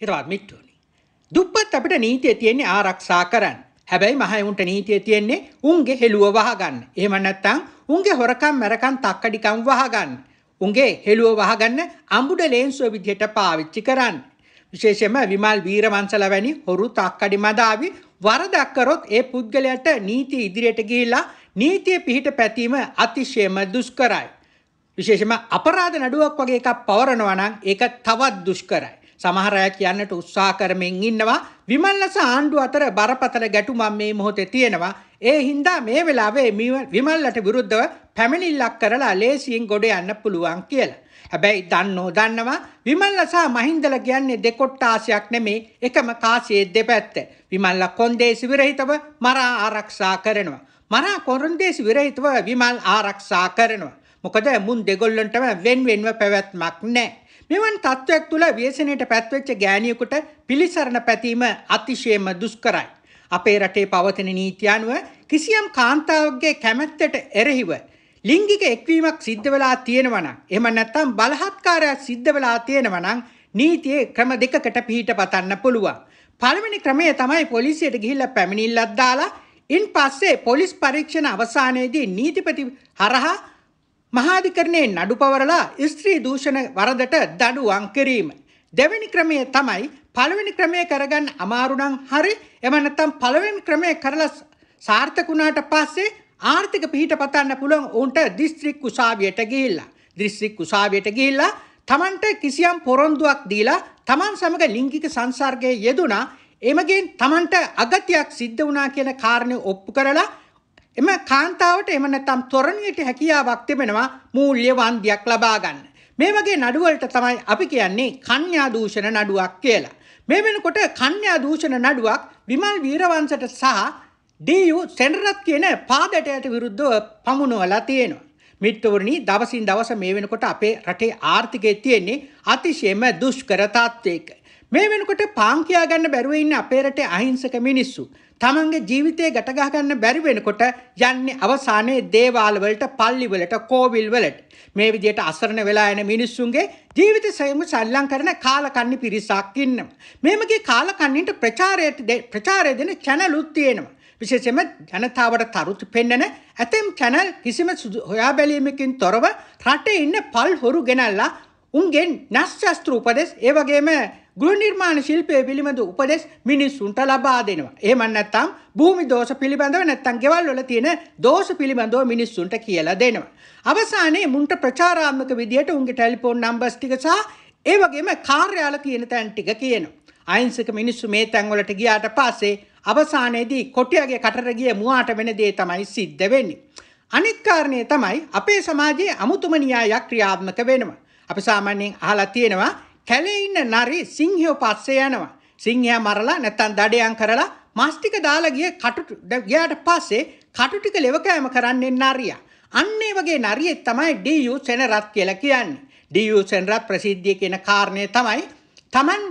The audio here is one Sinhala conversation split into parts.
හිතවත් මිත්‍රෝනි. දුප්පත් අපිට නීතිය තියෙන්නේ ආරක්ෂා කරන්න. හැබැයි මහයුන්ට නීතිය තියෙන්නේ උන්ගේ හෙළුව වහගන්න. එහෙම නැත්නම් උන්ගේ හොරකම් මරකම් තක්කඩිකම් වහගන්න. උන්ගේ හෙළුව වහගන්න අඹුඩ ලේන්සුව විදිහට පාවිච්චි කරන්න. විශේෂයෙන්ම විමල් වීරවංශලා වැනි හොරු තක්කඩි මදාවි වරදක් කරොත් ඒ පුද්ගලයාට නීතිය ඉදිරියට ගිහිලා නීතිය පිහිට පැතීම අතිශයම දුෂ්කරයි. විශේෂයෙන්ම අපරාධ නඩුවක් වගේ එකක් පවරනවා නම් ඒක තවත් දුෂ්කරයි. සමහර අය කියන්නට උත්සාහ කරමින් ඉන්නවා විමල්ලස ආණ්ඩුව අතර බරපතල ගැටුමක් මේ මොහොතේ තියෙනවා ඒ හින්දා මේ වෙලාවේ විමල්ලට විරුද්ධව පැමිණිල්ලක් කරලා ලේසියෙන් ගොඩ යන්න පුළුවන් කියලා හැබැයි දන්නෝ දන්නවා විමල්ල සහ මහින්දල කියන්නේ දෙකොට්ටාසයක් නෙමේ එකම කාසියේ දෙපැත්ත. විමල්ල කොන්දේසි විරහිතව මරා ආරක්ෂා කරනවා. මරා කොන්දේසි විරහිතව විමල් ආරක්ෂා කරනවා. මොකද මුන් දෙගොල්ලන්ටම වෙන් වෙන්ව පැවැත්මක් නැහැ. මෙවන් තත්ත්වයක් තුළ ව්‍යසනයට පැත්වෙච්ච ගෑනියෙකුට පිළිසරණ පැතීම අතිශයම දුෂ්කරයි. අපේ රටේ පවතින නීති අනුව කිසියම් කාන්තාවකගේ කැමැත්තට එරෙහිව ලිංගික එක්වීමක් සිද්ධ වෙලා තියෙනවා නම් එහෙම නැත්නම් බලහත්කාරයක් සිද්ධ වෙලා තියෙනවා නම් නීතියේ ක්‍රම දෙකකට පිටපතන්න පුළුවන්. පළවෙනි ක්‍රමය තමයි පොලිසියට ගිහිල්ලා පැමිණිල්ලක් දාලා ඉන් පස්සේ පොලිස් පරීක්ෂණ අවසානයේදී නීතිපති හරහා මහාධිකරණයේ නඩු පවරලා ස්ත්‍රී දූෂණ වරදට දඩුවම් කිරීම. දෙවැනි ක්‍රමය තමයි පළවෙනි ක්‍රමය කරගන්න අමාරු නම් හරි එම නැත්නම් පළවෙනි ක්‍රමය කරලා සාර්ථක වුණාට පස්සේ ආර්ථික පිහිට පතන්න පුළුවන් ඔවුන්ට දිස්ත්‍රික් උසාවියට ගිහිල්ලා දිස්ත්‍රික් උසාවියට ගිහිල්ලා තමන්ට කිසියම් පොරොන්දුවක් දීලා තමන් සමග ලිංගික සංසර්ගයේ යෙදුනා එමගින් තමන්ට අගතියක් සිද්ධ වුණා කියන කාරණේ ඔප්පු කරලා එම කාන්තාවට එම නැත්නම් තොරණියට හැකියාවක් තිබෙනවා මූල්‍ය වන්දියක් ලබා ගන්න. මේ වගේ නඩුවලට තමයි අපි කියන්නේ කන්‍යා දූෂණ නඩුවක් කියලා. මේ වෙනකොට කන්‍යා දූෂණ නඩුවක් විමල් වීරවංශට සහ ඩීයු සෙනරත් කියන පාදටයට විරුද්ධව පමුණුවලා තියෙනවා. මිත්‍රවරණි දවසින් දවස මේ වෙනකොට අපේ රටේ ආර්ථිකය තියෙන්නේ අතිශයම දුෂ්කර තත්ත්වයක. මේ වෙනකොට පාන් කියා ගන්න බැරුව ඉන්න අපේ රටේ අහිංසක මිනිස්සු තමන්ගේ ජීවිතය ගැටගහ ගන්න බැරි වෙනකොට යන්නේ අවසානයේ දේවාල වලට පල්ලි වලට කෝවිල් වලට මේ විදිහට අසරණ වෙලා යන මිනිස්සුන්ගේ ජීවිත සයම සල්ලම් කරන කාලකන්ණි පිරිසක් ඉන්නවා. මේ වගේ කාලකන්ණින්ට ප්‍රචාරයට ප්‍රචාරය දෙන channelුත් තියෙනවා. විශේෂයෙන්ම ජනතාවට තරුතු පෙන්වන ඇතම් channel කිසිම හොයා බැලීමකින් තොරව රටේ ඉන්න පල් හොරු ගෙනල්ලා උන්ගෙන් නැස්ශාස්ත්‍ර උපදෙස් ඒ වගේම ගෘහ නිර්මාණ ශිල්පය පිළිබඳ උපදෙස් මිනිස්සුන්ට ලබා දෙනවා. එහෙම නැත්නම් භූමි දෝෂ පිළිබඳව නැත්නම් ගෙවල් වල තියෙන දෝෂ පිළිබඳව මිනිස්සුන්ට කියලා දෙනවා. අවසානයේ මුන්ට ප්‍රචාරාත්මක විදියට උන්ගේ ටෙලිෆෝන් නම්බර්ස් ටික සහ ඒ වගේම කාර්යාල කියන තැන් ටික කියනවා. අහිංසක මිනිස්සු මේ තැන්වලට ගියාට පස්සේ අවසානයේදී කොටියගේ කටට ගිය මුවාට වෙන දේ තමයි සිද්ධ වෙන්නේ. අනිත් කාරණය තමයි අපේ සමාජයේ අමුතුම න්‍යායක් ක්‍රියාත්මක වෙනවා. අපි සාමාන්‍යයෙන් අහලා තියෙනවා කැලේ ඉන්න නරි සිංහයෝ පස්සේ යනවා. සිංහයා මරලා නැත්තම් දඩයන් කරලා මස් ටික දාලා ගිය කටු ගියාට පස්සේ කටු ටික ලෙවකෑම කරන්නේ නරියා. අන්න ඒ වගේ නරියෙක් තමයි ඩීයු සෙනරත් කියලා කියන්නේ. ඩීයු සෙනරත් ප්‍රසිද්ධිය කියන කාරණය තමයි Taman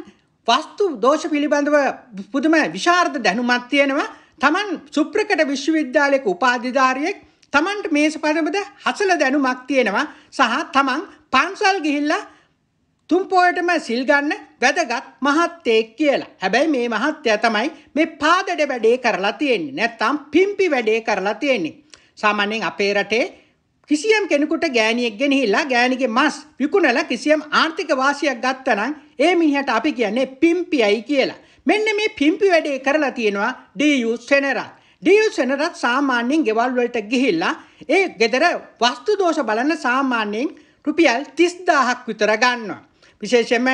වස්තු දෝෂ පිළිබඳව පුදුම විශාරද දැනුමක් තියෙනවා. Taman සුප්‍රකට විශ්වවිද්‍යාලයක උපාධිධාරියෙක් Tamanට මේසපදමද හසල දැනුමක් තියෙනවා සහ Taman පන්සල් ගිහිල්ලා තුම්පෝයටම සිල් ගන්න වැදගත් මහත්තයෙක් කියලා. හැබැයි මේ මහත්තයා තමයි මේ පාදඩ වැඩේ කරලා තියෙන්නේ. නැත්තම් පිම්පි වැඩේ කරලා තියෙන්නේ. සාමාන්‍යයෙන් අපේ රටේ කිසියම් කෙනෙකුට ගෑණියෙක් ගෙනහිලා ගෑණිගේ මස් විකුණලා කිසියම් ආර්ථික වාසියක් ගත්තනම් ඒ මිනිහට අපි කියන්නේ පිම්පියයි කියලා. මෙන්න මේ පිම්පි වැඩේ කරලා තියෙනවා ඩීයු සෙනරත්. ඩියු සෙනරත් සාමාන්‍යයෙන් ගෙවල් වලට ගිහිල්ලා ඒ ගෙදර වස්තු දෝෂ බලන්න සාමාන්‍යයෙන් රුපියල් 30000ක් විතර ගන්නවා. විශේෂයෙන්ම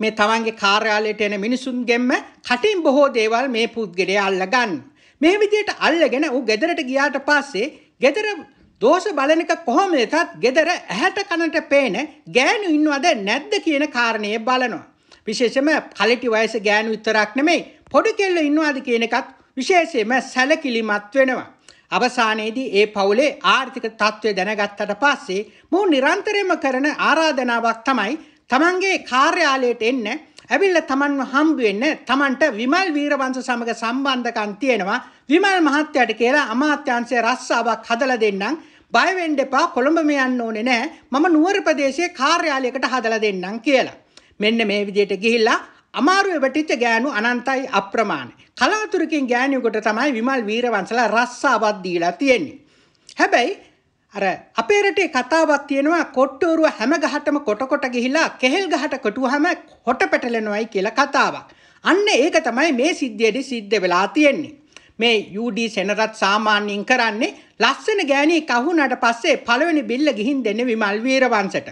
මේ තමන්ගේ කාර්යාලයට එන මිනිසුන්ගෙන්ම කටින් බොහෝ දේවල් මේ පුද්ගලයා අල්ලගන්න. මේ විදිහට අල්ලගෙන ඌ ගෙදරට ගියාට පස්සේ ගෙදර දෝෂ බලන එක කොහොමද? තත් ගෙදර ඇහැට කනට පේන ගෑනු ඉන්නවද නැද්ද කියන කාරණය බලනවා. විශේෂයෙන්ම කලටි වයස ගෑනු විතරක් නෙමෙයි පොඩි කෙල්ලෝ ඉන්නවද කියන එකත් විශේෂයෙන්ම සැලකිලිමත් වෙනවා. අවසානයේදී ඒ පවුලේ ආර්ථික තත්ත්වය දැනගත්තට පස්සේ මොහු නිරන්තරයෙන්ම කරන ආරාධනාවක් තමයි තමන්ගේ කාර්යාලයට එන්න ඇවිල්ලා තමන්ව හම්බ වෙන්න තමන්ට විමල් වීරවංශ සමග සම්බන්ධකම් තියෙනවා විමල් මහත්තයාට කියලා අමාත්‍යාංශයේ රස්සාවක් හදලා දෙන්නම් බය වෙන්න එපා කොළඹ මේ යන්න ඕනේ නැහැ මම නුවර ප්‍රදේශයේ කාර්යාලයකට හදලා දෙන්නම් කියලා මෙන්න මේ විදිහට ගිහිල්ලා අමාරුවේ වැටිච්ච ගෑනු අනන්තයි අප්‍රමාණ. කලාතුරකින් ගෑනියෙකුට තමයි විමල් වීරවංශලා රස්සාවක් දීලා තියෙන්නේ. හැබැයි අර අපේ රටේ කතාවක් තියෙනවා කොට්ටෝරුව හැම ගහටම කොට කොට ගිහිලා කෙහෙල් ගහට කොටුවාම හොට පැටලෙනවයි කියලා කතාවක්. අන්න ඒක තමයි මේ සිද්ධියේදී සිද්ධ වෙලා තියෙන්නේ. මේ UD සෙනරත් සාමාන්‍යයෙන් කරන්නේ ලස්සන ගෑණියෙක් අහුණාට පස්සේ පළවෙනි බිල්ල ගිහින් දෙන්නේ විමල් වීරවංශට.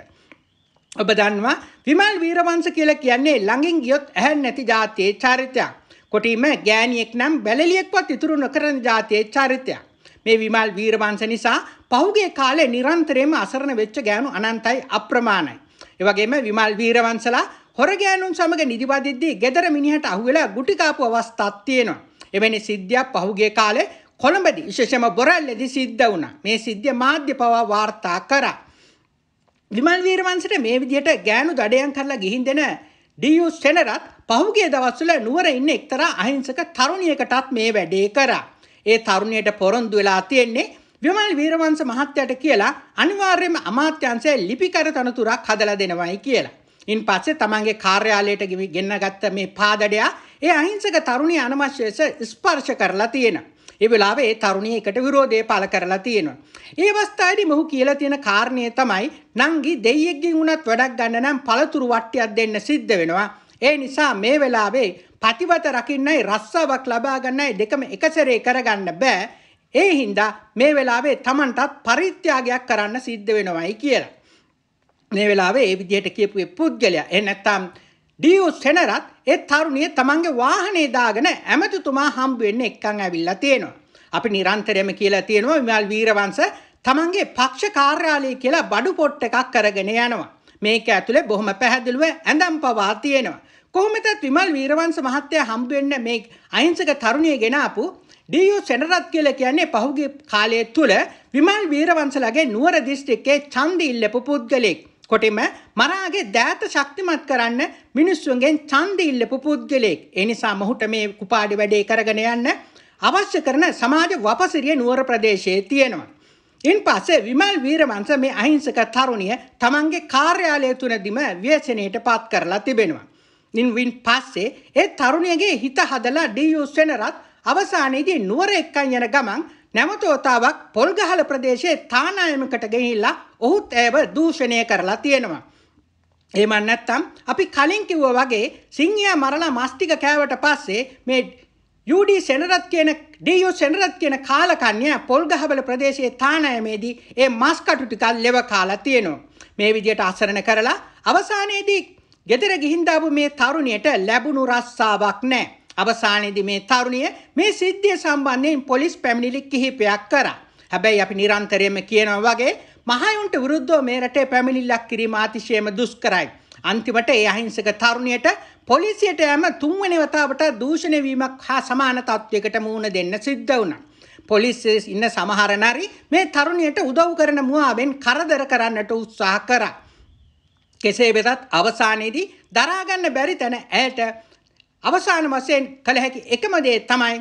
ඔබ දන්නවා විමල් වීරවංශ කියලා කියන්නේ ළඟින් ගියොත් ඇහැ නැති જાතියේ චරිතයක්. කොටීම ගෑණියෙක් නම් බැලලියෙක්වත් ඉතුරු නොකරන જાතියේ චරිතයක්. මේ විමල් වීරවංශ නිසා පහුගිය කාලේ නිරන්තරයෙන්ම අසරණ වෙච්ච ගෑනු අනන්තයි අප්‍රමාණයි. ඒ වගේම විමල් වීරවංශලා හොර ගෑනුන් සමග නිදිවදිද්දී gedara මිනිහට අහුවෙලා ගුටි කාපු අවස්ථාවක් තියෙනවා. එවැනි සිද්ධියක් පහුගිය කාලේ කොළඹදී විශේෂම බොරැල්ලේදී සිද්ධ වුණා. මේ සිද්ධිය මාධ්‍ය පවා වාර්තා කරා. විමල් වීරවංශට මේ විදියට ගෑනු දඩයන් කරලා ගිහින් දෙන ඩීයු සෙනරත් පහුගිය දවස්වල නුවර ඉන්න එක්තරා අහිංසක තරුණියකටත් මේ වැඩේ කරා. ඒ තරුණියට පොරොන්දු වෙලා තියෙන්නේ විමල් වීරවංශ මහත්තයට කියලා අනිවාර්යයෙන්ම අමාත්‍යංශයේ ලිපිකර තනතුරක් හදලා දෙනවයි කියලා. ඉන් පස්සේ තමන්ගේ කාර්යාලයට ගෙන්නගත්ත මේ පාදඩයා ඒ අහිංසක තරුණිය අනවශ්‍ය ලෙස ස්පර්ශ කරලා තියෙනවා. ඒ වෙලාවේ ඒ තරුණියකට විරෝධය පළ කරලා තියෙනවා. ඒ අවස්ථාවේදී මොහු කියලා තියෙන කාරණය තමයි නංගි දෙයියෙක්ගෙන් වුණත් වැඩක් ගන්න නම් පළතුරු වට්ටියක් දෙන්න සිද්ධ වෙනවා. ඒ නිසා මේ වෙලාවේ පතිවත රකින්නයි රස්සාවක් ලබා ගන්නයි දෙකම එකසරේ කරගන්න බෑ. ඒ හින්දා මේ වෙලාවේ Tamanටත් පරිත්‍යාගයක් කරන්න සිද්ධ වෙනවයි කියලා. මේ වෙලාවේ ඒ විදිහට කියපු පුද්ගලයා එහෙ නැත්නම් ඩියු සෙනරත් ඒ තරුණිය තමන්ගේ වාහනේ දාගෙන ඇමතිතුමා හම්බ වෙන්න එක්කන් ඇවිල්ලා තියෙනවා. අපි නිරන්තරයෙන්ම කියලා තියෙනවා විමල් වීරවංශ තමන්ගේ පක්ෂ කාර්යාලය කියලා බඩු පොට් එකක් කරගෙන යනවා. මේක ඇතුලේ බොහොම පැහැදිලිව ඇඳම් පවා තියෙනවා. කොහොමද විමල් වීරවංශ මහත්තයා හම්බ වෙන්න මේ අහිංසක තරුණිය ගෙනාපු ඩීයු සෙනරත් කියලා කියන්නේ පහුගිය කාලය තුල විමල් වීරවංශලගේ නුවර දිස්ත්‍රික්කයේ ඡන්දි ඉල්ලපු පුද්ගලෙක්. කොටිම මරාගේ දෑත ශක්තිමත් කරන්න මිනිස්සුන්ගෙන් ඡන්ද ඉල්ලපු පුද්ගලෙක්. ඒ නිසා මොහුට මේ කුපාඩි වැඩේ කරගෙන යන්න අවශ්‍ය කරන සමාජ වපසිරිය නුවර ප්‍රදේශයේ තියෙනවා. ඉන් පස්සේ විමල් වීරවංශ මේ අහිංසක තරුණිය තමන්ගේ කාර්යාලය තුනදීම ව්‍යසනයට පත් කරලා තිබෙනවා. ඉන්වින් පස්සේ ඒ තරුණියගේ හිත හදලා ඩියුස් වෙන රත් අවසානයේදී නුවර එක්කන් යන ගමන් නැමතෝතාවක් පොල්ගහල ප්‍රදේශයේ තානායමකට ගෙහිල්ලා ඔහුත් ඇව දූෂණය කරලා තියෙනවා. එහෙම නැත්නම් අපි කලින් කිව්වා වගේ සිංහයා මරලා මස් ටික කෑවට පස්සේ මේ UD සෙනරත් කියන DU සෙනරත් කියන කාලකන්‍ය පොල්ගහවල ප්‍රදේශයේ තානායමේදී ඒ මස් කටු ටික ලෙව කාලා තියෙනවා. මේ විදියට අසරණ කරලා අවසානයේදී ගෙදර ගිහින් දාපු මේ තරුණියට ලැබුණු රස්සාවක් නැහැ. අවසානයේදී මේ තරුණිය මේ සිද්ධිය සම්බන්ධයෙන් පොලිස් පැමිණිලි කිහිපයක් කරා. හැබැයි අපි නිරන්තරයෙන්ම කියනවා වගේ මහයුන්ට විරුද්ධව මේ රටේ පැමිණිල්ලක් කිරීම අතිශයම දුෂ්කරයි. අන්තිමට ඒ අහිංසක තරුණියට පොලිසියට යෑම තුන්වෙනි වතාවට දූෂණය වීමක් හා සමාන තත්වයකට මුහුණ දෙන්න සිද්ධ වුණා. පොලිසිය ඉන්න සමහර නරි මේ තරුණියට උදව් කරන මුවාවෙන් කරදර කරන්නට උත්සාහ කරා. කෙසේ වෙතත් අවසානයේදී දරාගන්න බැරි තැන ඇයට අවසාන වශයෙන් කළ හැකි එකම දේ තමයි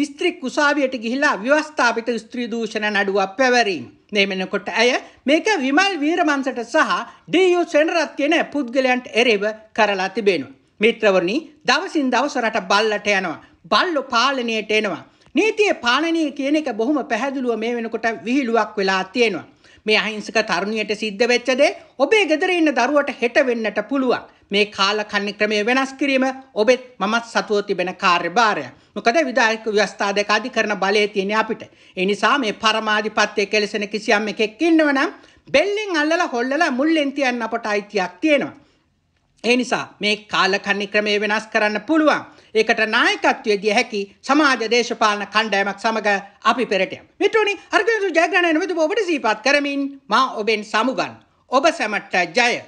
දිස්ත්‍රික් උසාවියට ගිහිලා ව්‍යවස්ථාපිත ස්ත්‍රී දූෂණ නඩුවක් පැවරීම. මේ වෙනකොට ඇය මේක විමල් වීරමංශට සහ ඩී.යු. සෙනරත් කියන පුද්ගලයන්ට එරෙහිව කරලා තිබෙනවා. මිත්‍රවරණි දවසින් දවස රට බල්ලට යනවා. බල්ලෝ පාලනයට එනවා. නීතියේ පාලනය කියන එක බොහොම පැහැදිලිව මේ වෙනකොට විහිළුවක් වෙලා තියෙනවා. මේ අහිංසක තරුණියට සිද්ධ වෙච්ච දේ ඔබේ ගෙදර ඉන්න දරුවට හෙට වෙන්නට පුළුවන්. මේ කාලකන්ණි ක්‍රමය වෙනස් කිරීම ඔබෙත් මමත් සතුව තිබෙන කාර්යභාරය. මොකද විධායක ව්‍යවස්ථා දෙකාධිකරණ බලය තියෙන අපිට. ඒ නිසා මේ පරමාධිපත්‍ය කෙලසෙන කිසියම් එකෙක් ඉන්නව නම් බෙල්ලෙන් අල්ලලා හොල්ලලා මුල්ලෙන් තියන්න අපට අයිතියක් තියෙනවා. ඒ නිසා මේ කාලකන්ණි ක්‍රමය වෙනස් කරන්න පුළුවන්. ඒකට නායකත්වය දිය හැකි සමාජ දේශපාලන කණ්ඩායමක් සමග අපි පෙරටයම්. මිතුනි අර්ගන්සු ජයග්‍රහණය නිමිතුව ඔබට සීපත් කරමින් මා ඔබෙන් සමුගන්. ඔබ සැමට ජය.